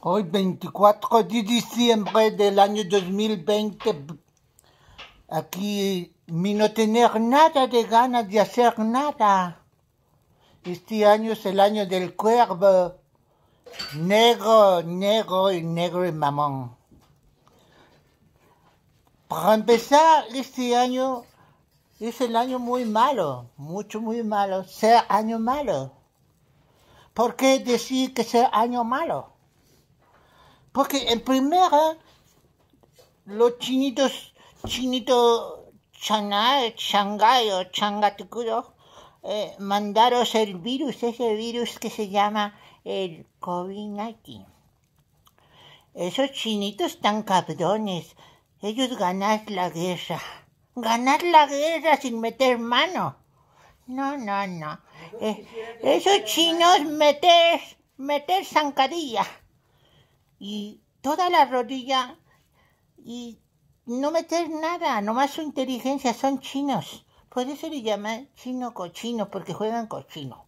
Hoy 24 de diciembre del año 2020, aquí mi no tener nada de ganas de hacer nada. Este año es el año del cuervo, negro, negro y negro y mamón. Para empezar, este año es el año muy malo, mucho, muy malo, ser año malo. ¿Por qué decir que sea año malo? Porque en primera, los chinitos, chinitos chaná, Shanghai o Changatukuro, eh, mandaron el virus, ese virus que se llama el COVID-19. Esos chinitos tan cabrones, ellos ganan la guerra. Ganar la guerra sin meter mano. No, no, no. Eh, esos chinos meter, meter zancadilla y toda la rodilla y no meter nada, nomás su inteligencia, son chinos. Por eso le llaman chino cochino, porque juegan cochino.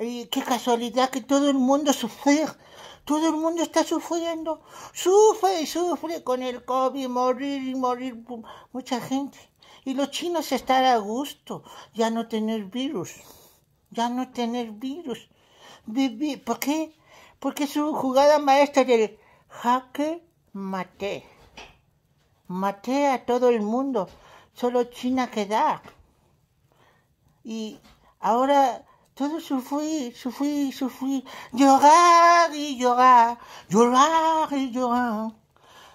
Y qué casualidad que todo el mundo sufre, todo el mundo está sufriendo, sufre y sufre con el COVID, morir y morir mucha gente. Y los chinos están a gusto, ya no tener virus, ya no tener virus. ¿Por qué? porque su jugada maestra del jaque maté. Maté a todo el mundo, solo China queda. Y ahora todo sufrí, sufrí, sufrí, llorar y llorar, llorar y llorar.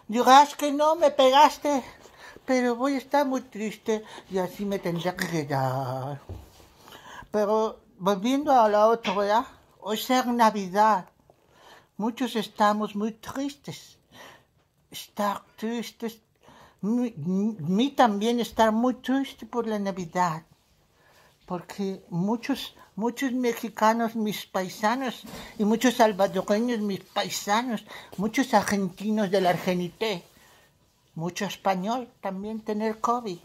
Llorás que no me pegaste, pero voy a estar muy triste y así me tendría que quedar. Pero volviendo a la otra, ¿verdad? hoy ser Navidad, Muchos estamos muy tristes. Estar tristes. mí también estar muy triste por la Navidad. Porque muchos, muchos mexicanos, mis paisanos, y muchos salvadoreños, mis paisanos, muchos argentinos de la Argenité, mucho español también tener COVID.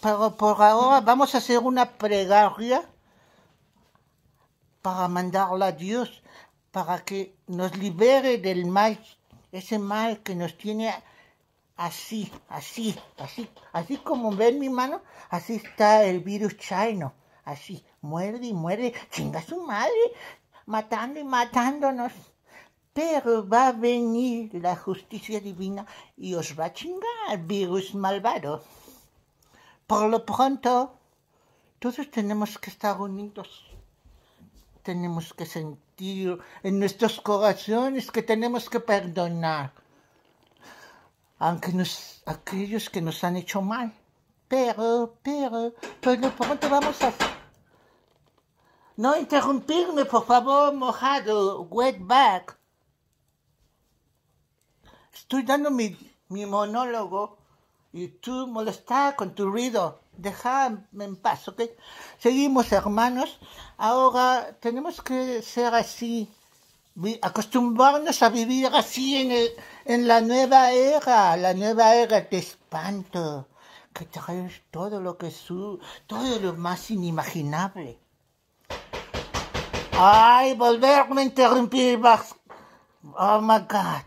Pero por ahora vamos a hacer una pregaria para mandarla a Dios para que nos libere del mal, ese mal que nos tiene así, así, así, así como ven mi mano, así está el virus chino, así, muerde y muere chinga su madre, matando y matándonos. Pero va a venir la justicia divina y os va a chingar, virus malvado. Por lo pronto, todos tenemos que estar unidos tenemos que sentir en nuestros corazones que tenemos que perdonar, aunque aquellos que nos han hecho mal. Pero, pero, por pronto vamos a... No interrumpirme, por favor, mojado, wet back. Estoy dando mi, monólogo y tú molestas con tu ruido. Dejadme en paz, ¿ok? Seguimos, hermanos. Ahora tenemos que ser así, acostumbrarnos a vivir así en, la nueva era, la nueva era de espanto, que trae todo lo que su, todo lo más inimaginable. Ay, volverme a interrumpir, Oh my God.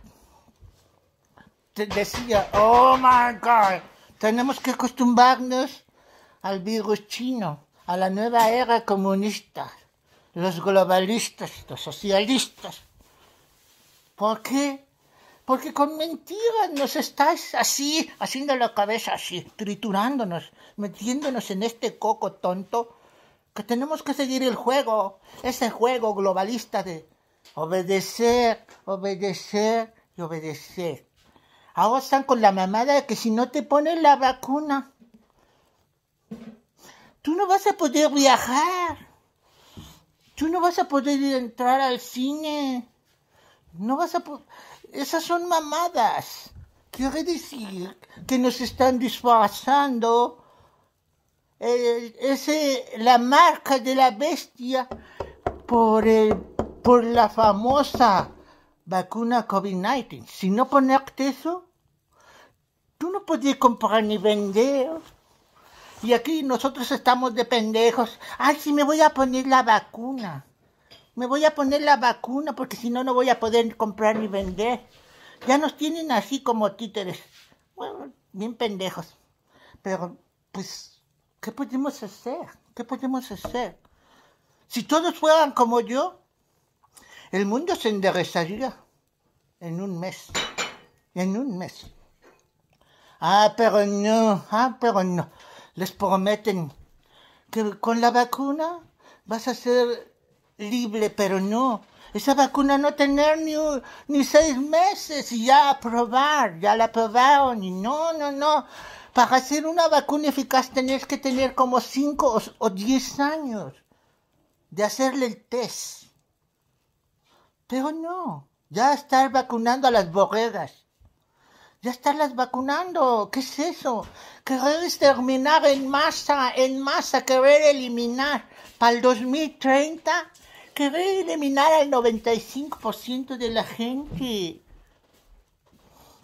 Te decía, oh my God. Tenemos que acostumbrarnos al virus chino, a la nueva era comunista, los globalistas, los socialistas. ¿Por qué? Porque con mentiras nos estás así, haciendo la cabeza así, triturándonos, metiéndonos en este coco tonto, que tenemos que seguir el juego, ese juego globalista de obedecer, obedecer y obedecer. Ahora están con la mamada de que si no te ponen la vacuna, tú no vas a poder viajar, tú no vas a poder entrar al cine, no vas a Esas son mamadas. Quiere decir que nos están disfrazando eh, es la marca de la bestia por, por la famosa vacuna COVID-19. Si no ponerte eso, tú no podías comprar ni vender. Y aquí nosotros estamos de pendejos. Ay, sí, me voy a poner la vacuna. Me voy a poner la vacuna porque si no, no voy a poder comprar ni vender. Ya nos tienen así como títeres. Bueno, bien pendejos. Pero, pues, ¿qué podemos hacer? ¿Qué podemos hacer? Si todos fueran como yo, el mundo se enderezaría en un mes. En un mes. Ah, pero no, ah, pero no les prometen que con la vacuna vas a ser libre, pero no. Esa vacuna no tener ni, ni seis meses y ya aprobar, ya la aprobaron. Y no, no, no. Para hacer una vacuna eficaz tenés que tener como cinco o, diez años de hacerle el test. Pero no, ya estar vacunando a las borregas. Ya estarlas vacunando. ¿Qué es eso? Querer terminar en masa, en masa, querer eliminar para el 2030, querer eliminar al 95% de la gente.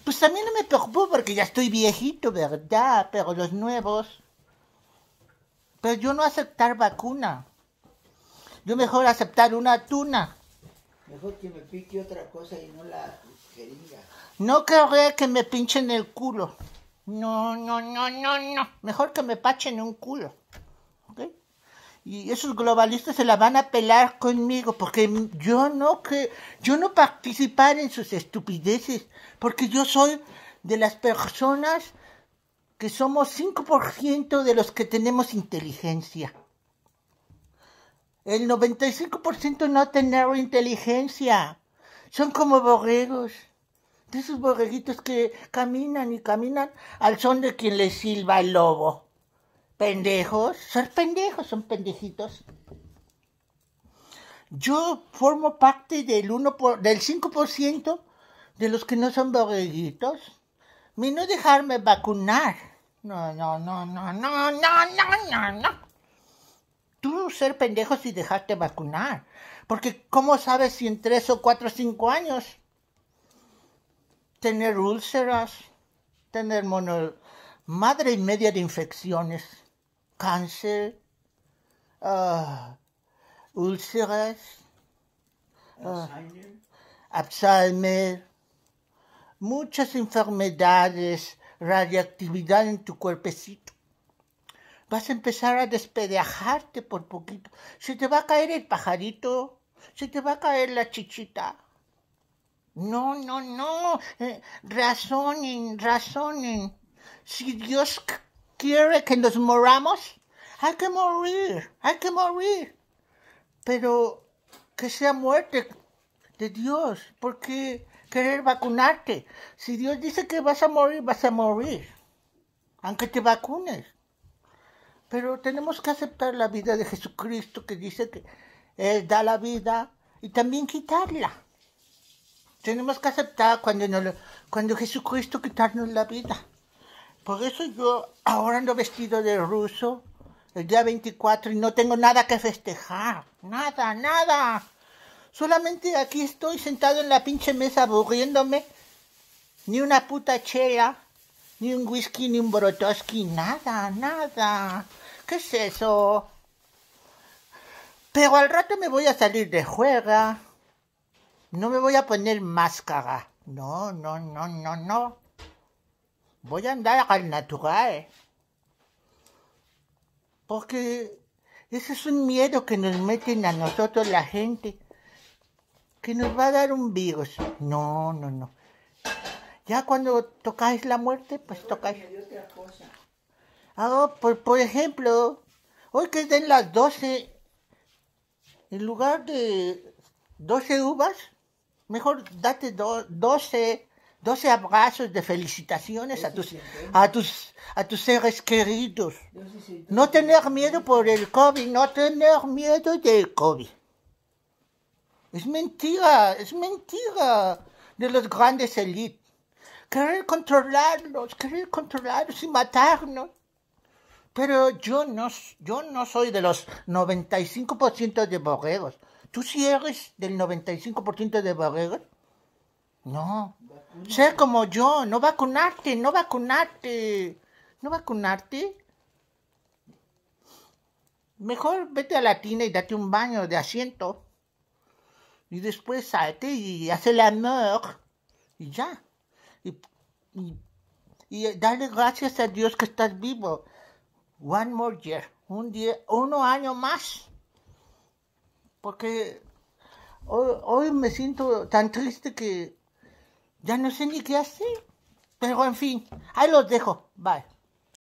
Pues también no me preocupo porque ya estoy viejito, ¿verdad? Pero los nuevos. Pero yo no aceptar vacuna. Yo mejor aceptar una tuna. Mejor que me pique otra cosa y no la, no querría que me pinchen el culo. No, no, no, no, no. Mejor que me pachen un culo. Y esos globalistas se la van a pelar conmigo porque yo no que yo no participar en sus estupideces, porque yo soy de las personas que somos 5% de los que tenemos inteligencia. El 95% no tener inteligencia son como borregos, de esos borreguitos que caminan y caminan al son de quien les silba el lobo. Pendejos, son pendejos, son pendejitos. Yo formo parte del, uno por, del 5% de los que no son borreguitos. Mi no dejarme vacunar. No, no, no, no, no, no, no, no, no. Tú ser pendejo y dejaste vacunar. Porque ¿cómo sabes si en tres o cuatro o cinco años tener úlceras, tener mono, madre y media de infecciones, cáncer, ah, úlceras, ah, Alzheimer, muchas enfermedades, radiactividad en tu cuerpecito? Vas a empezar a despedajarte por poquito. Se te va a caer el pajarito se te va a caer la chichita. No, no, no, eh, razonen, razonen. Si Dios quiere que nos moramos, hay que morir, hay que morir. Pero que sea muerte de Dios, porque querer vacunarte. Si Dios dice que vas a morir, vas a morir, aunque te vacunes. Pero tenemos que aceptar la vida de Jesucristo que dice que es da la vida y también quitarla. Tenemos que aceptar cuando, cuando Jesucristo quitarnos la vida. Por eso yo ahora ando vestido de ruso el día 24 y no tengo nada que festejar. Nada, nada. Solamente aquí estoy sentado en la pinche mesa aburriéndome. Ni una puta chela, ni un whisky, ni un borotowski, nada, nada. ¿Qué es eso? Pero al rato me voy a salir de juega. No me voy a poner máscara. No, no, no, no, no. Voy a andar al natural. Porque ese es un miedo que nos meten a nosotros la gente. Que nos va a dar un virus. No, no, no. Ya cuando tocáis la muerte, pues tocáis. Ah, por, por ejemplo, hoy que es de las 12 en lugar de 12 uvas, mejor date do, 12, abrazos de felicitaciones a tus, a, tus, a tus seres queridos. No tener miedo por el COVID, no tener miedo del COVID. Es mentira, es mentira de los grandes élites. Querer controlarlos, querer controlarlos y matarnos. Pero yo no, yo no soy de los 95% de borregos. ¿Tú sí eres del 95% de borregos? No. Sé como yo, no vacunarte, no vacunarte. No vacunarte. Mejor vete a la tina y date un baño de asiento. Y después salte y haz el amor. Y ya. Y, y, y dale gracias a Dios que estás vivo. One more year, un uno año más. Porque hoy me siento tan triste que ya no sé ni qué hacer. Pero en fin, ahí los dejo. Bye.